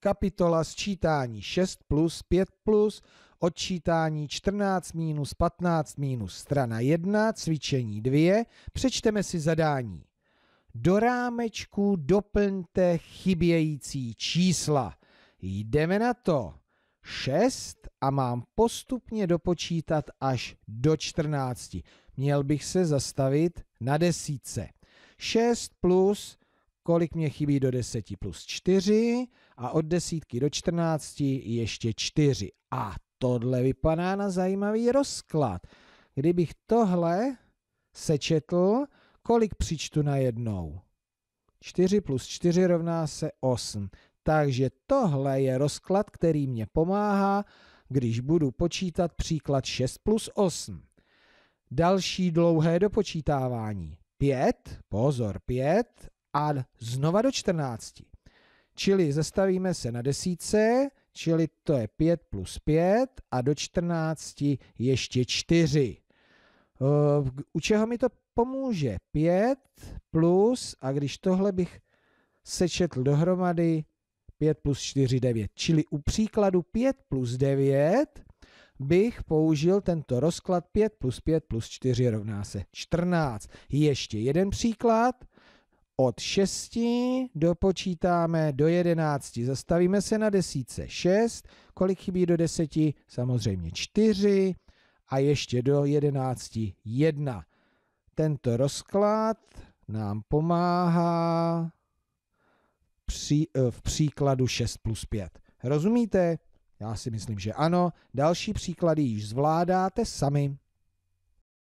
kapitola sčítání 6 plus 5 plus, odčítání 14 minus 15 minus strana 1, cvičení 2, přečteme si zadání. Do rámečku doplňte chybějící čísla. Jdeme na to. 6 a mám postupně dopočítat až do 14. Měl bych se zastavit na desíce. 6 plus kolik mě chybí do 10 plus 4 a od desítky do 14 ještě 4. A tohle vypadá na zajímavý rozklad. Kdybych tohle sečetl, kolik přičtu na jednou? 4 plus 4 rovná se 8. Takže tohle je rozklad, který mě pomáhá, když budu počítat příklad 6 plus 8. Další dlouhé dopočítávání. 5, pozor, 5 a znova do 14. Čili zastavíme se na desíce, čili to je 5 plus 5 a do 14 ještě 4. Eh, u čeho mi to pomůže? 5 plus, a když tohle bych sečetl dohromady, 5 plus 4, 9. Čili u příkladu 5 plus 9 bych použil tento rozklad 5 plus 5 plus 4 rovná se 14. Ještě jeden příklad. Od 6 dopočítáme do 11. Zastavíme se na desíce 6. Kolik chybí do 10? Samozřejmě 4. A ještě do 11 1. Tento rozklad nám pomáhá při, eh, v příkladu 6 plus 5. Rozumíte? Já si myslím, že ano. Další příklady již zvládáte sami.